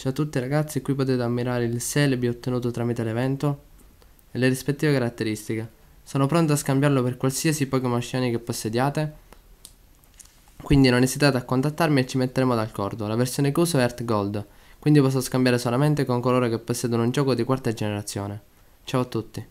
Ciao a tutti ragazzi, qui potete ammirare il Celebi ottenuto tramite l'evento e le rispettive caratteristiche. Sono pronto a scambiarlo per qualsiasi Pokémon Shiny che possediate, quindi non esitate a contattarmi e ci metteremo d'accordo. La versione che uso è Earth Gold, quindi posso scambiare solamente con coloro che possiedono un gioco di quarta generazione. Ciao a tutti.